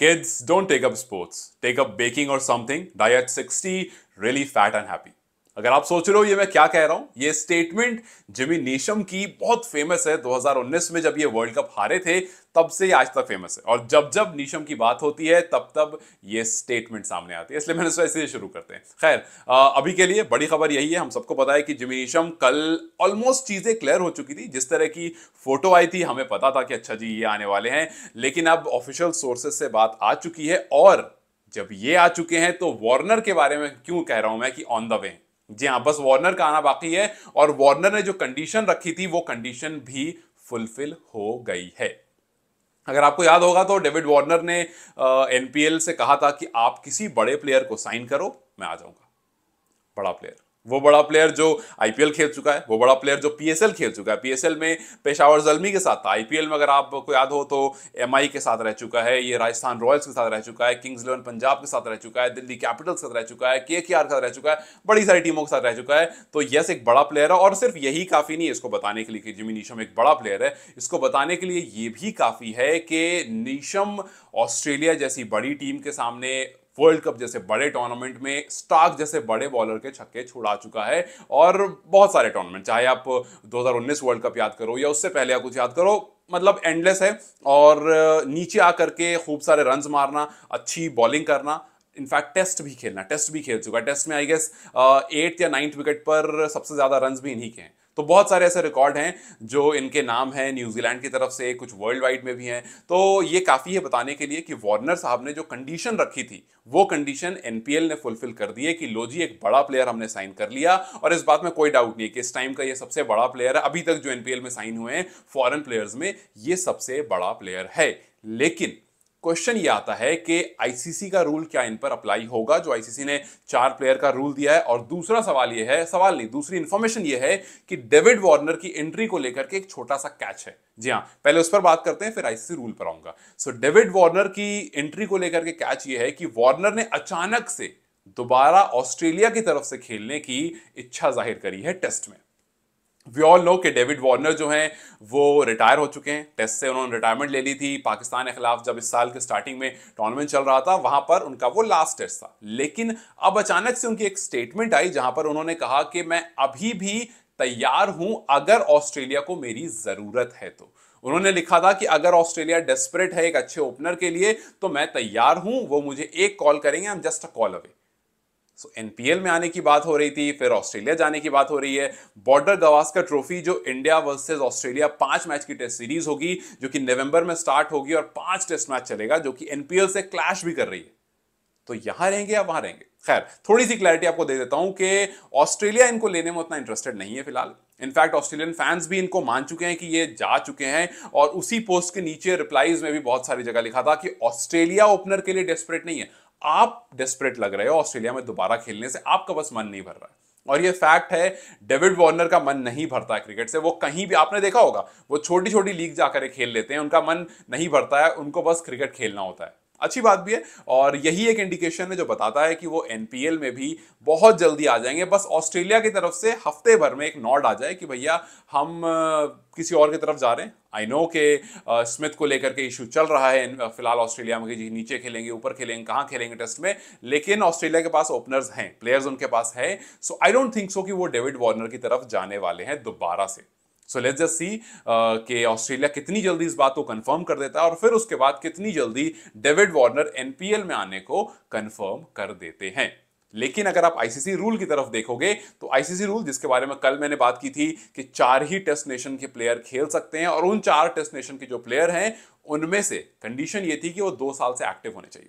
Kids, don't take up sports. Take up baking or something. Die at 60, really fat and happy. अगर आप सोच रहे हो ये मैं क्या कह रहा हूं ये स्टेटमेंट जिमी नीशम की बहुत फेमस है 2019 में जब ये वर्ल्ड कप हारे थे तब से आज तक फेमस है और जब जब नीशम की बात होती है तब तब ये स्टेटमेंट सामने आती है इसलिए मैंने इसको ऐसे शुरू करते हैं खैर अभी के लिए बड़ी खबर यही है हम सबको पता है कि जिमी नीशम कल ऑलमोस्ट चीज़ें क्लियर हो चुकी थी जिस तरह की फोटो आई थी हमें पता था कि अच्छा जी ये आने वाले हैं लेकिन अब ऑफिशियल सोर्सेस से बात आ चुकी है और जब ये आ चुके हैं तो वार्नर के बारे में क्यों कह रहा हूं मैं कि ऑन द वे जी हाँ बस वार्नर का आना बाकी है और वार्नर ने जो कंडीशन रखी थी वो कंडीशन भी फुलफिल हो गई है अगर आपको याद होगा तो डेविड वार्नर ने एनपीएल से कहा था कि आप किसी बड़े प्लेयर को साइन करो मैं आ जाऊंगा बड़ा प्लेयर वो बड़ा प्लेयर जो आईपीएल खेल चुका है वो बड़ा प्लेयर जो पीएसएल खेल चुका है पीएसएल में पेशावर जलमी के साथ था आईपीएल में अगर आपको याद हो तो एमआई के साथ रह चुका है ये राजस्थान रॉयल्स के साथ रह चुका है किंग्स इलेवन पंजाब के साथ रह चुका है दिल्ली कैपिटल्स के साथ रह चुका है के के आर के साथ रह चुका है बड़ी सारी टीमों के साथ रह चुका है तो यस एक बड़ा प्लेयर है और सिर्फ यही काफ़ी नहीं है इसको बताने के लिए कि जिमी नीशम एक बड़ा प्लेयर है इसको बताने के लिए ये भी काफ़ी है कि नीशम ऑस्ट्रेलिया जैसी बड़ी टीम के सामने वर्ल्ड कप जैसे बड़े टूर्नामेंट में स्टार्क जैसे बड़े बॉलर के छक्के छुड़ा चुका है और बहुत सारे टूर्नामेंट चाहे आप 2019 वर्ल्ड कप याद करो या उससे पहले आप कुछ याद करो मतलब एंडलेस है और नीचे आकर के खूब सारे रन मारना अच्छी बॉलिंग करना इनफैक्ट टेस्ट भी खेलना टेस्ट भी खेल चुका है टेस्ट में आई गेस एट्थ या नाइन्थ विकेट पर सबसे ज़्यादा रन भी इन्हीं के हैं तो बहुत सारे ऐसे रिकॉर्ड हैं जो इनके नाम हैं न्यूजीलैंड की तरफ से कुछ वर्ल्ड वाइड में भी हैं तो ये काफ़ी है बताने के लिए कि वार्नर साहब ने जो कंडीशन रखी थी वो कंडीशन एनपीएल ने फुलफिल कर दी है कि लो जी एक बड़ा प्लेयर हमने साइन कर लिया और इस बात में कोई डाउट नहीं है कि इस टाइम का ये सबसे बड़ा प्लेयर है अभी तक जो एनपीएल में साइन हुए हैं फॉरन प्लेयर्स में ये सबसे बड़ा प्लेयर है लेकिन क्वेश्चन ये आता है कि आईसीसी का रूल क्या इन पर अप्लाई होगा जो आईसीसी ने चार प्लेयर का रूल दिया है और दूसरा सवाल ये है सवाल नहीं दूसरी इंफॉर्मेशन ये है कि डेविड वार्नर की एंट्री को लेकर के एक छोटा सा कैच है जी हाँ पहले उस पर बात करते हैं फिर आईसीसी रूल पर आऊंगा सो डेविड वार्नर की एंट्री को लेकर के कैच ये है कि वार्नर ने अचानक से दोबारा ऑस्ट्रेलिया की तरफ से खेलने की इच्छा जाहिर करी है टेस्ट में वी ऑल नो कि डेविड वार्नर जो हैं वो रिटायर हो चुके हैं टेस्ट से उन्होंने रिटायरमेंट ले ली थी पाकिस्तान के खिलाफ जब इस साल के स्टार्टिंग में टूर्नामेंट चल रहा था वहां पर उनका वो लास्ट टेस्ट था लेकिन अब अचानक से उनकी एक स्टेटमेंट आई जहां पर उन्होंने कहा कि मैं अभी भी तैयार हूं अगर ऑस्ट्रेलिया को मेरी ज़रूरत है तो उन्होंने लिखा था कि अगर ऑस्ट्रेलिया डेस्परेट है एक अच्छे ओपनर के लिए तो मैं तैयार हूं वो मुझे एक कॉल करेंगे I am just a call away so NPL में आने की बात हो रही थी फिर ऑस्ट्रेलिया जाने की बात हो रही है बॉर्डर गवास्कर ट्रॉफी जो इंडिया वर्सेस ऑस्ट्रेलिया पांच मैच की टेस्ट सीरीज होगी जो कि नवंबर में स्टार्ट होगी और पांच टेस्ट मैच चलेगा जो कि एनपीएल से क्लैश भी कर रही है तो यहां रहेंगे या वहां रहेंगे खैर थोड़ी सी क्लैरिटी आपको दे देता हूं कि ऑस्ट्रेलिया इनको लेने में उतना इंटरेस्टेड नहीं है फिलहाल इनफैक्ट ऑस्ट्रेलियन फैंस भी इनको मान चुके हैं कि ये जा चुके हैं और उसी पोस्ट के नीचे रिप्लाईज में भी बहुत सारी जगह लिखा था कि ऑस्ट्रेलिया ओपनर के लिए डेस्परेट नहीं है आप डेस्परेट लग रहे हो ऑस्ट्रेलिया में दोबारा खेलने से आपका बस मन नहीं भर रहा है और ये फैक्ट है डेविड वार्नर का मन नहीं भरता है क्रिकेट से वो कहीं भी आपने देखा होगा वो छोटी छोटी लीग जाकर खेल लेते हैं उनका मन नहीं भरता है उनको बस क्रिकेट खेलना होता है अच्छी बात भी है और यही एक इंडिकेशन है जो बताता है कि वो एनपीएल में भी बहुत जल्दी आ जाएंगे बस ऑस्ट्रेलिया की तरफ से हफ्ते भर में एक नॉड आ जाए कि भैया हम किसी और की तरफ जा रहे हैं आई नो के स्मिथ को लेकर के इशू चल रहा है फिलहाल ऑस्ट्रेलिया में जी नीचे खेलेंगे ऊपर खेलेंगे कहाँ खेलेंगे टेस्ट में लेकिन ऑस्ट्रेलिया के पास ओपनर्स हैं प्लेयर्स उनके पास हैं सो आई डोंट थिंक सो कि वो डेविड वार्नर की तरफ जाने वाले हैं दोबारा से सो लेट्स जस्ट सी कि ऑस्ट्रेलिया कितनी जल्दी इस बात को कंफर्म कर देता है और फिर उसके बाद कितनी जल्दी डेविड वार्नर एनपीएल में आने को कंफर्म कर देते हैं लेकिन अगर आप आईसीसी रूल की तरफ देखोगे तो आईसीसी रूल जिसके बारे में कल मैंने बात की थी कि चार ही टेस्ट नेशन के प्लेयर खेल सकते हैं और उन चार टेस्ट नेशन के जो प्लेयर हैं उनमें से कंडीशन ये थी कि वो दो साल से एक्टिव होने चाहिए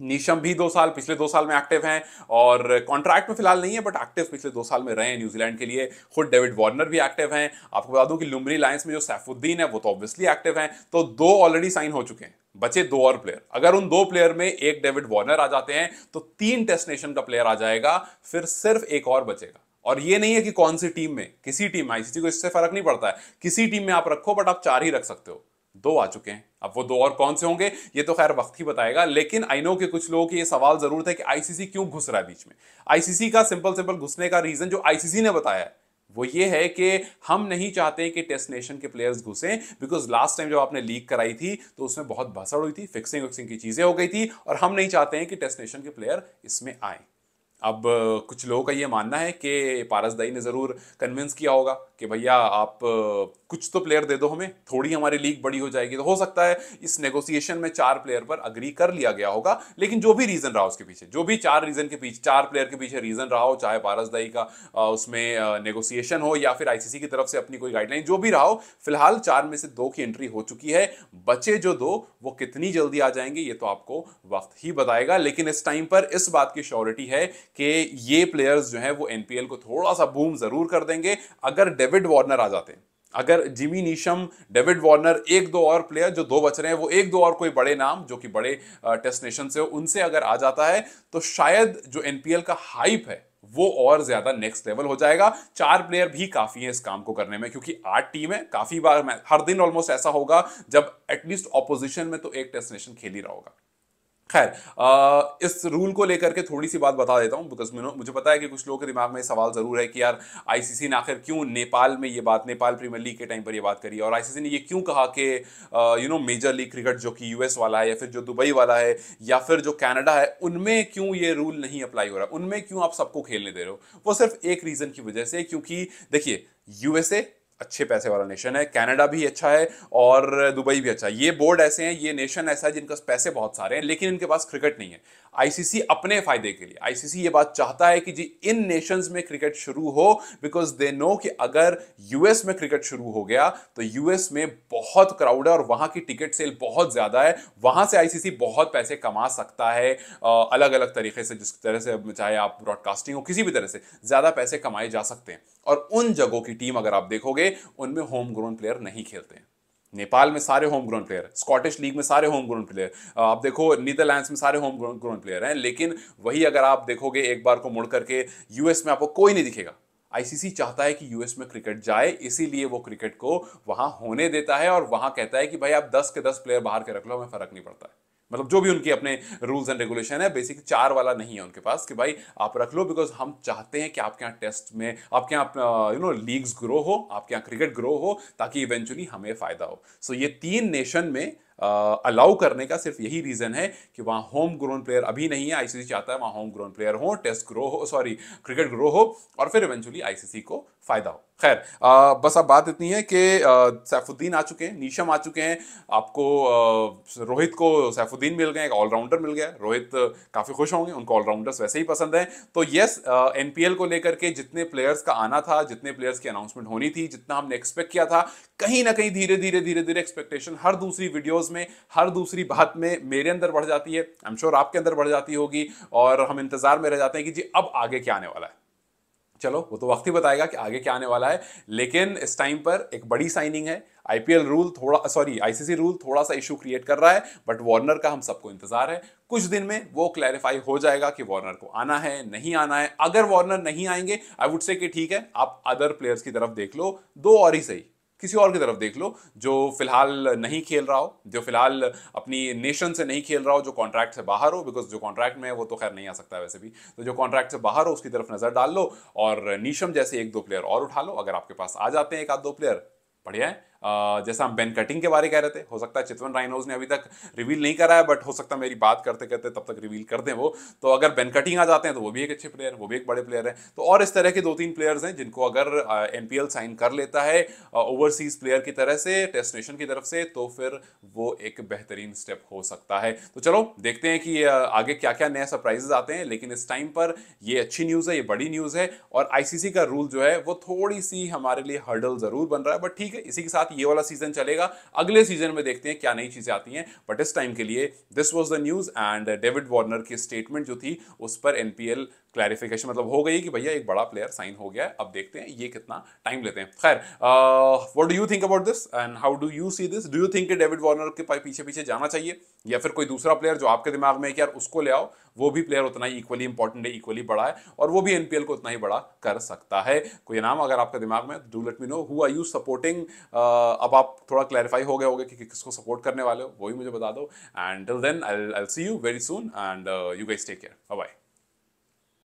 नीशम भी दो साल पिछले दो साल में एक्टिव हैं और कॉन्ट्रैक्ट में फिलहाल नहीं है बट एक्टिव पिछले दो साल में रहे हैं न्यूजीलैंड के लिए खुद डेविड वार्नर भी एक्टिव हैं आपको बता दूं कि लुमरी लाइन्स में जो सैफुद्दीन है वो तो ऑब्वियसली एक्टिव हैं तो दो ऑलरेडी साइन हो चुके हैं बचे दो और प्लेयर अगर उन दो प्लेयर में एक डेविड वार्नर आ जाते हैं तो तीन टेस्ट नेशन का प्लेयर आ जाएगा फिर सिर्फ एक और बचेगा और ये नहीं है कि कौन सी टीम में किसी टीम में आईसीसी को इससे फर्क नहीं पड़ता है किसी टीम में आप रखो बट आप चार ही रख सकते हो दो आ चुके हैं अब वो दो और कौन से होंगे ये तो खैर वक्त ही बताएगा लेकिन आई नो के कुछ लोगों के ये सवाल जरूर था कि आईसीसी क्यों घुस रहा है बीच में आईसीसी का सिंपल सिंपल घुसने का रीजन जो आईसीसी ने बताया है वो ये है कि हम नहीं चाहते कि टेस्ट नेशन के प्लेयर्स घुसें बिकॉज लास्ट टाइम जब आपने लीग कराई थी तो उसमें बहुत भसड़ हुई थी फिक्सिंग विक्सिंग की चीज़ें हो गई थी और हम नहीं चाहते हैं कि टेस्ट नेशन के प्लेयर इसमें आए अब कुछ लोगों का ये मानना है कि पारसदाई ने ज़रूर कन्विंस किया होगा कि भैया आप कुछ तो प्लेयर दे दो हमें थोड़ी हमारी लीग बड़ी हो जाएगी तो हो सकता है इस नेगोशिएशन में चार प्लेयर पर अग्री कर लिया गया होगा लेकिन जो भी रीज़न रहा उसके पीछे जो भी चार रीज़न के पीछे चार प्लेयर के पीछे रीज़न रहा हो चाहे पारसदाई का उसमें नेगोसिएशन हो या फिर आईसीसी की तरफ से अपनी कोई गाइडलाइन जो भी रहा हो फिलहाल चार में से दो की एंट्री हो चुकी है बचे जो दो वो कितनी जल्दी आ जाएंगे ये तो आपको वक्त ही बताएगा लेकिन इस टाइम पर इस बात की श्योरिटी है कि ये प्लेयर्स जो हैं वो एनपीएल को थोड़ा सा बूम ज़रूर कर देंगे अगर डेविड वार्नर आ जाते हैं अगर जिमी नीशम डेविड वार्नर एक दो और प्लेयर जो दो बच रहे हैं वो एक दो और कोई बड़े नाम जो कि बड़े टेस्ट नेशन से उनसे अगर आ जाता है तो शायद जो एनपीएल का हाइप है वो और ज्यादा नेक्स्ट लेवल हो जाएगा चार प्लेयर भी काफी है इस काम को करने में क्योंकि आठ टीम है काफी बार हर दिन ऑलमोस्ट ऐसा होगा जब एटलीस्ट ऑपोजिशन में तो एक टेस्ट नेशन खेल ही रहा होगा खैर इस रूल को लेकर के थोड़ी सी बात बता देता हूँ बिकॉज मुझे पता है कि कुछ लोगों के दिमाग में सवाल ज़रूर है कि यार आईसीसी ने आखिर क्यों नेपाल में ये बात नेपाल प्रीमियर लीग के टाइम पर ये बात करी और आईसीसी ने ये क्यों कहा कि you know major league cricket जो कि यूएस वाला है या फिर जो दुबई वाला है या फिर जो कैनेडा है उनमें क्यों ये रूल नहीं अप्लाई हो रहा उनमें क्यों आप सबको खेलने दे रहे हो वो सिर्फ एक रीज़न की वजह से क्योंकि देखिए यूएसए अच्छे पैसे वाला नेशन है कनाडा भी अच्छा है और दुबई भी अच्छा है ये बोर्ड ऐसे हैं ये नेशन ऐसा है जिनके पैसे बहुत सारे हैं लेकिन इनके पास क्रिकेट नहीं है आईसीसी अपने फायदे के लिए आईसीसी ये बात चाहता है कि जी इन नेशंस में क्रिकेट शुरू हो बिकॉज दे नो कि अगर यूएस में क्रिकेट शुरू हो गया तो यूएस में बहुत क्राउड है और वहां की टिकट सेल बहुत ज्यादा है वहां से आईसीसी बहुत पैसे कमा सकता है अलग अलग तरीके से जिस तरह से चाहे आप ब्रॉडकास्टिंग हो किसी भी तरह से ज्यादा पैसे कमाए जा सकते हैं और उन जगहों की टीम अगर आप देखोगे उनमें होम ग्रोन प्लेयर नहीं खेलते हैं नेपाल में सारे home ground player Scottish league में सारे होम ग्राउंड प्लेयर आप देखो नीदरलैंड्स में सारे होम ग्राउंड प्लेयर हैं लेकिन वही अगर आप देखोगे एक बार को मुड़ करके यूएस में आपको कोई नहीं दिखेगा आईसीसी चाहता है कि यूएस में क्रिकेट जाए इसीलिए वो क्रिकेट को वहां होने देता है और वहां कहता है कि भाई आप दस के दस प्लेयर बाहर के रख लो हमें फर्क नहीं पड़ता है मतलब जो भी उनके अपने रूल्स एंड रेगुलेशन है बेसिक चार वाला नहीं है उनके पास कि भाई आप रख लो बिकॉज हम चाहते हैं कि आपके यहाँ टेस्ट में आपके यहाँ यू नो लीग्स ग्रो हो आपके यहाँ क्रिकेट ग्रो हो ताकि इवेंचुअली हमें फ़ायदा हो सो so, ये तीन नेशन में अलाउ करने का सिर्फ यही रीज़न है कि वहां होम ग्रोन प्लेयर अभी नहीं है आईसीसी चाहता है वहां होम ग्रोन प्लेयर हो टेस्ट ग्रो हो सॉरी क्रिकेट ग्रो हो और फिर इवेंचुअली आईसीसी को फ़ायदा हो खैर बस अब बात इतनी है कि सैफुद्दीन आ चुके हैं नीशम आ चुके हैं आपको आ, रोहित को सैफुद्दीन मिल गए एक ऑलराउंडर मिल गया रोहित काफ़ी खुश होंगे उनको ऑलराउंडर्स वैसे ही पसंद हैं तो यस एनपीएल को लेकर के जितने प्लेयर्स का आना था जितने प्लेयर्स की अनाउंसमेंट होनी थी जितना हमने एक्सपेक्ट किया था कहीं ना कहीं धीरे धीरे धीरे धीरे एक्सपेक्टेशन हर दूसरी वीडियोज़ वीडियोस में हर दूसरी बात में मेरे अंदर बढ़ जाती है आई एम श्योर आपके अंदर बढ़ जाती होगी और हम इंतजार में रह जाते हैं कि जी अब आगे क्या आने वाला है चलो वो तो वक्त ही बताएगा कि आगे क्या आने वाला है लेकिन इस टाइम पर एक बड़ी साइनिंग है आईपीएल रूल थोड़ा सॉरी आईसीसी रूल थोड़ा सा इशू क्रिएट कर रहा है बट वार्नर का हम सबको इंतजार है कुछ दिन में वो क्लैरिफाई हो जाएगा कि वार्नर को आना है नहीं आना है अगर वार्नर नहीं आएंगे आई वुड से कि ठीक है आप अदर प्लेयर्स की तरफ देख लो दो और ही सही किसी और की तरफ देख लो जो फिलहाल नहीं खेल रहा हो जो फिलहाल अपनी नेशन से नहीं खेल रहा हो जो कॉन्ट्रैक्ट से बाहर हो बिकॉज जो कॉन्ट्रैक्ट में है वो तो खैर नहीं आ सकता वैसे भी तो जो कॉन्ट्रैक्ट से बाहर हो उसकी तरफ नज़र डाल लो और नीशम जैसे एक दो प्लेयर और उठा लो अगर आपके पास आ जाते हैं एक आध दो प्लेयर बढ़िया है जैसा हम बेन कटिंग के बारे कह रहे थे हो सकता है चितवन राइनोज ने अभी तक रिवील नहीं करा है बट हो सकता है मेरी बात करते करते तब तक रिवील कर दें वो तो अगर बेन कटिंग आ जाते हैं तो वो भी एक अच्छे प्लेयर वो भी एक बड़े प्लेयर है तो और इस तरह के दो तीन प्लेयर्स हैं जिनको अगर एन साइन कर लेता है ओवरसीज प्लेयर की तरह से टेस्ट नेशन की तरफ से तो फिर वो एक बेहतरीन स्टेप हो सकता है तो चलो देखते हैं कि आगे क्या क्या नया सरप्राइजेज आते हैं लेकिन इस टाइम पर ये अच्छी न्यूज़ है ये बड़ी न्यूज़ है और आईसीसी का रूल जो है वो थोड़ी सी हमारे लिए हर्डल ज़रूर बन रहा है बट ठीक है इसी के साथ साथ ये वाला सीजन चलेगा अगले सीजन में देखते हैं क्या नई चीजें आती हैं बट इस टाइम के लिए this was the news and David Warner की स्टेटमेंट जो थी उस पर एनपीएल क्लैरिफिकेशन मतलब हो गई कि भैया एक बड़ा प्लेयर साइन हो गया है अब देखते हैं ये कितना टाइम लेते हैं खैर what do you think about this and how do you see this do you think David Warner के पीछे पीछे जाना चाहिए या फिर कोई दूसरा प्लेयर जो आपके दिमाग में है कि यार उसको ले आओ वो भी प्लेयर उतना ही इक्वली इंपॉर्टेंट है इक्वली बड़ा है और वो भी एनपीएल को उतना ही बड़ा कर सकता है कोई नाम अगर आपके दिमाग में do let me know who are you supporting अब आप थोड़ा क्लैरिफाई हो गए होगे कि, कि किसको सपोर्ट करने वाले हो वही मुझे बता दो and till then I see you very soon and you guys take care bye